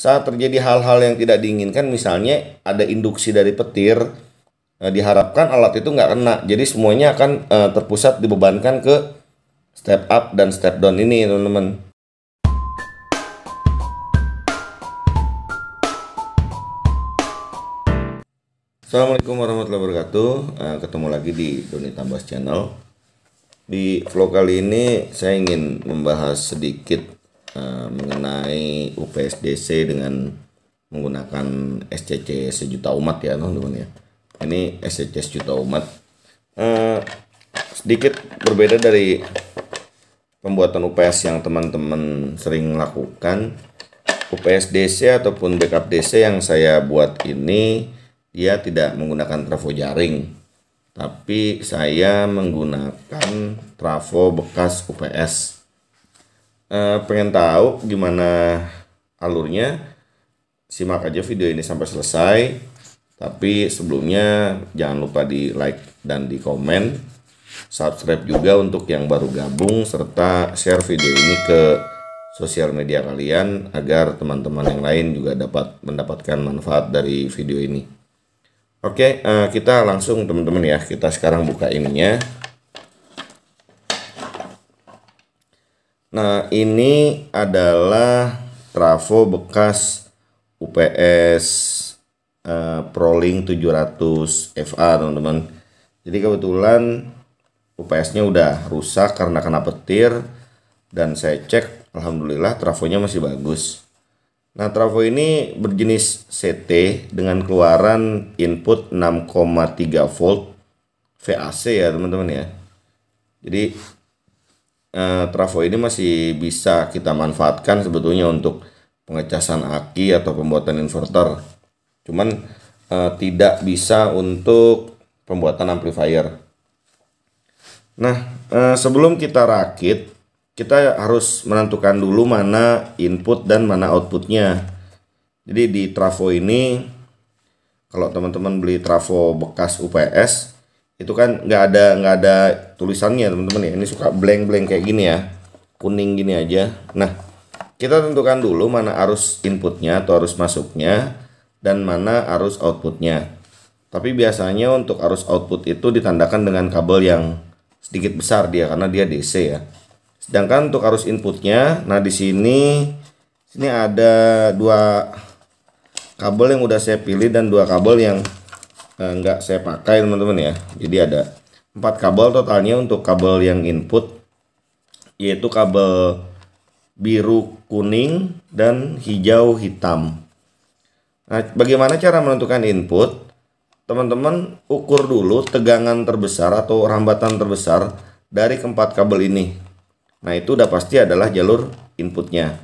saat terjadi hal-hal yang tidak diinginkan misalnya ada induksi dari petir eh, diharapkan alat itu nggak kena jadi semuanya akan eh, terpusat dibebankan ke step up dan step down ini teman-teman Assalamualaikum warahmatullahi wabarakatuh nah, ketemu lagi di Doni Tambas Channel di vlog kali ini saya ingin membahas sedikit Eh, mengenai mengenai UPSDC dengan menggunakan SCC sejuta umat ya teman-teman ya. Ini SCC sejuta umat. Eh, sedikit berbeda dari pembuatan UPS yang teman-teman sering lakukan. UPS DC ataupun backup DC yang saya buat ini dia tidak menggunakan trafo jaring tapi saya menggunakan trafo bekas UPS Eh, pengen tahu gimana alurnya, simak aja video ini sampai selesai. Tapi sebelumnya jangan lupa di like dan di komen. Subscribe juga untuk yang baru gabung serta share video ini ke sosial media kalian agar teman-teman yang lain juga dapat mendapatkan manfaat dari video ini. Oke, eh, kita langsung teman-teman ya. Kita sekarang buka ininya. Nah, ini adalah trafo bekas UPS uh, eh, Proling 700 FA, teman-teman. Jadi kebetulan UPS-nya udah rusak karena kena petir dan saya cek alhamdulillah trafo-nya masih bagus. Nah, trafo ini berjenis CT dengan keluaran input 6,3 volt VAC ya, teman-teman ya. Jadi Eh, trafo ini masih bisa kita manfaatkan sebetulnya untuk pengecasan aki atau pembuatan inverter. Cuman eh, tidak bisa untuk pembuatan amplifier. Nah, eh, sebelum kita rakit, kita harus menentukan dulu mana input dan mana outputnya. Jadi di trafo ini, kalau teman-teman beli trafo bekas UPS, itu kan nggak ada nggak ada tulisannya teman-teman ya ini suka blank blank kayak gini ya kuning gini aja nah kita tentukan dulu mana arus inputnya atau arus masuknya dan mana arus outputnya tapi biasanya untuk arus output itu ditandakan dengan kabel yang sedikit besar dia karena dia DC ya sedangkan untuk arus inputnya nah di sini sini ada dua kabel yang udah saya pilih dan dua kabel yang Eh, nggak saya pakai teman-teman ya jadi ada empat kabel totalnya untuk kabel yang input yaitu kabel biru kuning dan hijau hitam nah bagaimana cara menentukan input teman-teman ukur dulu tegangan terbesar atau rambatan terbesar dari keempat kabel ini nah itu udah pasti adalah jalur inputnya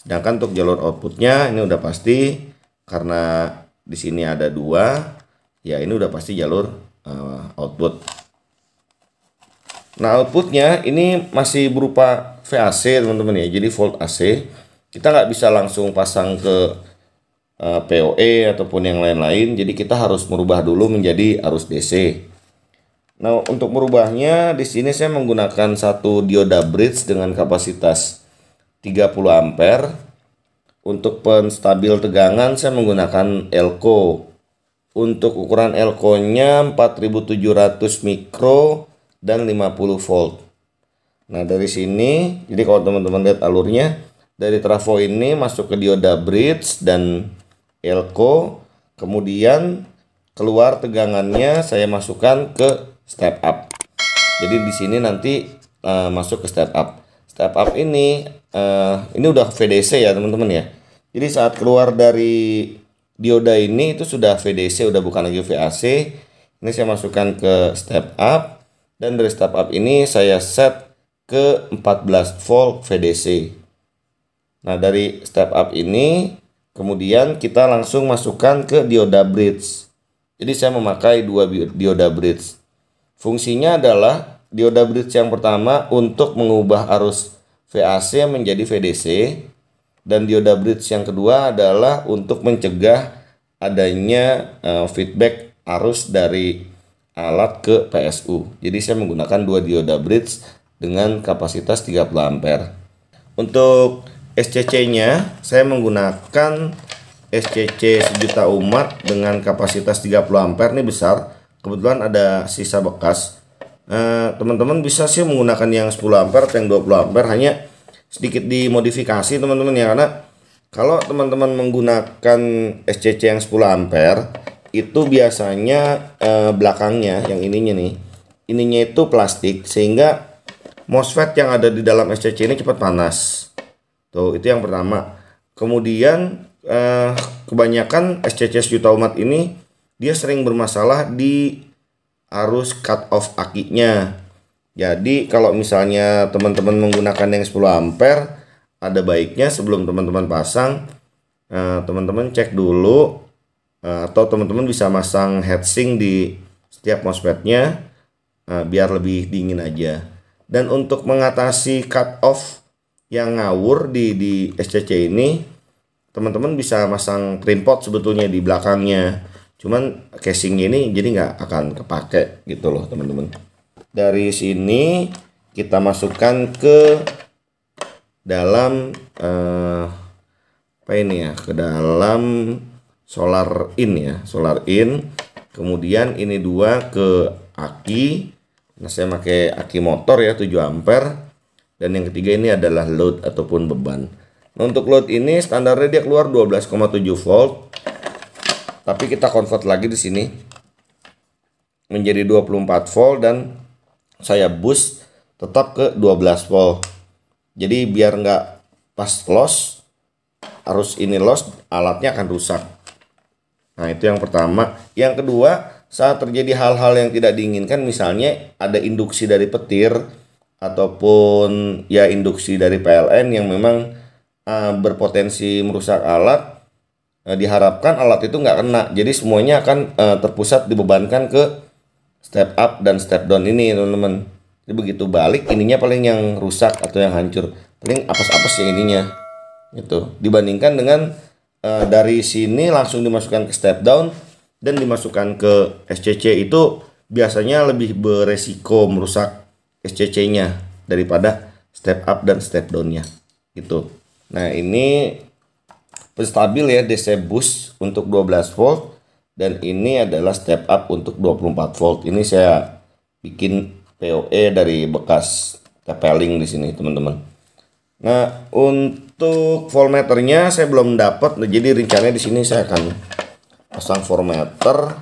sedangkan untuk jalur outputnya ini udah pasti karena di sini ada dua ya ini udah pasti jalur uh, output. Nah outputnya ini masih berupa VAC teman-teman ya, jadi volt AC. Kita nggak bisa langsung pasang ke uh, eh, POE ataupun yang lain-lain, jadi kita harus merubah dulu menjadi arus DC. Nah untuk merubahnya di sini saya menggunakan satu dioda bridge dengan kapasitas 30 ampere. Untuk penstabil tegangan saya menggunakan elko untuk ukuran elko-nya 4700 mikro dan 50 volt. Nah, dari sini jadi kalau teman-teman lihat alurnya dari trafo ini masuk ke dioda bridge dan elko, kemudian keluar tegangannya saya masukkan ke step up. Jadi di sini nanti uh, masuk ke step up. Step up ini uh, ini udah VDC ya, teman-teman ya. Jadi saat keluar dari dioda ini itu sudah VDC udah bukan lagi VAC ini saya masukkan ke step up dan dari step up ini saya set ke 14 volt VDC nah dari step up ini kemudian kita langsung masukkan ke dioda bridge jadi saya memakai dua dioda bridge fungsinya adalah dioda bridge yang pertama untuk mengubah arus VAC menjadi VDC dan dioda bridge yang kedua adalah untuk mencegah adanya uh, feedback arus dari alat ke PSU. Jadi saya menggunakan dua dioda bridge dengan kapasitas 30 ampere. Untuk SCC-nya saya menggunakan SCC sejuta umat dengan kapasitas 30 ampere ini besar. Kebetulan ada sisa bekas. Eh, teman-teman bisa sih menggunakan yang 10 ampere atau yang 20 ampere hanya sedikit dimodifikasi teman-teman ya karena kalau teman-teman menggunakan SCC yang 10 ampere itu biasanya eh, belakangnya yang ininya nih ininya itu plastik sehingga MOSFET yang ada di dalam SCC ini cepat panas tuh itu yang pertama kemudian eh, kebanyakan SCC sejuta umat ini dia sering bermasalah di arus cut off akinya jadi kalau misalnya teman-teman menggunakan yang 10 ampere, ada baiknya sebelum teman-teman pasang, eh, teman-teman cek dulu eh, atau teman-teman bisa masang heatsink di setiap mosfetnya eh, biar lebih dingin aja. Dan untuk mengatasi cut off yang ngawur di di SCC ini, teman-teman bisa masang trim pot sebetulnya di belakangnya. Cuman casing ini jadi nggak akan kepake gitu loh teman-teman dari sini kita masukkan ke dalam eh, apa ini ya ke dalam solar in ya solar in kemudian ini dua ke aki nah saya pakai aki motor ya 7 ampere dan yang ketiga ini adalah load ataupun beban nah untuk load ini standarnya dia keluar 12,7 volt tapi kita convert lagi di sini menjadi 24 volt dan saya boost tetap ke 12 volt jadi biar nggak pas loss harus ini loss alatnya akan rusak nah itu yang pertama yang kedua saat terjadi hal-hal yang tidak diinginkan misalnya ada induksi dari petir ataupun ya induksi dari PLN yang memang uh, berpotensi merusak alat uh, diharapkan alat itu nggak kena jadi semuanya akan uh, terpusat dibebankan ke step up dan step down ini teman-teman jadi begitu balik ininya paling yang rusak atau yang hancur paling apes-apes ya ininya itu. dibandingkan dengan uh, dari sini langsung dimasukkan ke step down dan dimasukkan ke SCC itu biasanya lebih beresiko merusak SCC-nya daripada step up dan step down-nya gitu nah ini stabil ya DC boost untuk 12 volt dan ini adalah step up untuk 24 volt ini saya bikin POE dari bekas tepeling di sini teman-teman nah untuk voltmeternya saya belum dapat nah, jadi rencananya di sini saya akan pasang voltmeter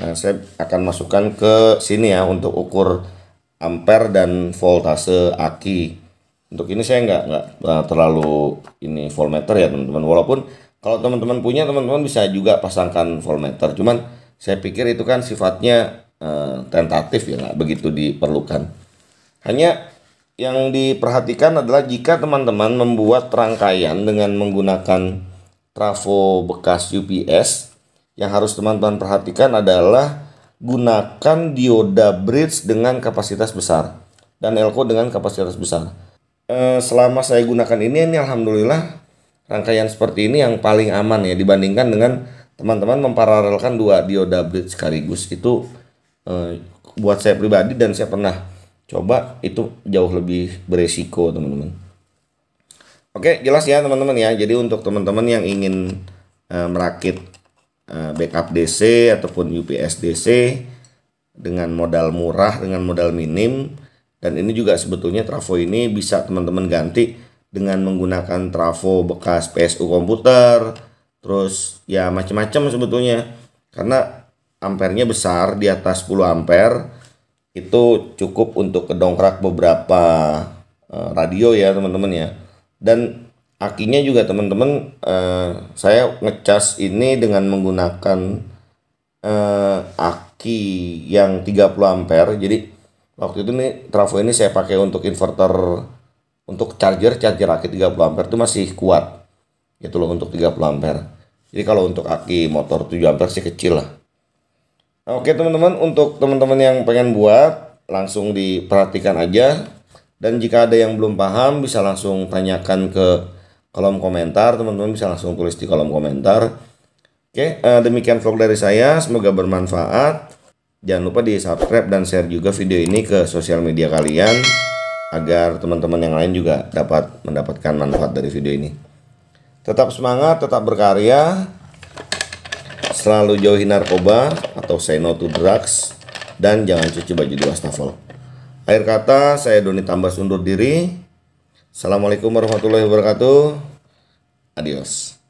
nah saya akan masukkan ke sini ya untuk ukur ampere dan voltase aki untuk ini saya nggak nggak terlalu ini voltmeter ya teman-teman walaupun kalau teman-teman punya teman-teman bisa juga pasangkan voltmeter cuman saya pikir itu kan sifatnya eh, tentatif ya nggak begitu diperlukan hanya yang diperhatikan adalah jika teman-teman membuat rangkaian dengan menggunakan trafo bekas UPS yang harus teman-teman perhatikan adalah gunakan dioda bridge dengan kapasitas besar dan elko dengan kapasitas besar eh, selama saya gunakan ini ini alhamdulillah rangkaian seperti ini yang paling aman ya dibandingkan dengan teman-teman memparalelkan dua dioda bridge sekaligus itu eh, buat saya pribadi dan saya pernah coba itu jauh lebih beresiko teman-teman. Oke jelas ya teman-teman ya. Jadi untuk teman-teman yang ingin eh, merakit eh, backup DC ataupun UPS DC dengan modal murah dengan modal minim dan ini juga sebetulnya trafo ini bisa teman-teman ganti dengan menggunakan trafo bekas PSU komputer terus ya macam-macam sebetulnya karena ampernya besar di atas 10 ampere itu cukup untuk kedongkrak beberapa eh, radio ya teman-teman ya dan akinya juga teman-teman eh, saya ngecas ini dengan menggunakan eh, aki yang 30 ampere jadi waktu itu nih trafo ini saya pakai untuk inverter untuk charger charger aki 30 ampere itu masih kuat gitu loh untuk 30 ampere jadi kalau untuk aki motor 7 ampere sih kecil lah nah, oke teman-teman untuk teman-teman yang pengen buat langsung diperhatikan aja dan jika ada yang belum paham bisa langsung tanyakan ke kolom komentar teman-teman bisa langsung tulis di kolom komentar oke eh, demikian vlog dari saya semoga bermanfaat jangan lupa di subscribe dan share juga video ini ke sosial media kalian agar teman-teman yang lain juga dapat mendapatkan manfaat dari video ini. Tetap semangat, tetap berkarya, selalu jauhi narkoba atau say no to drugs, dan jangan cuci baju di wastafel. Akhir kata, saya Doni Tambas undur diri. Assalamualaikum warahmatullahi wabarakatuh. Adios.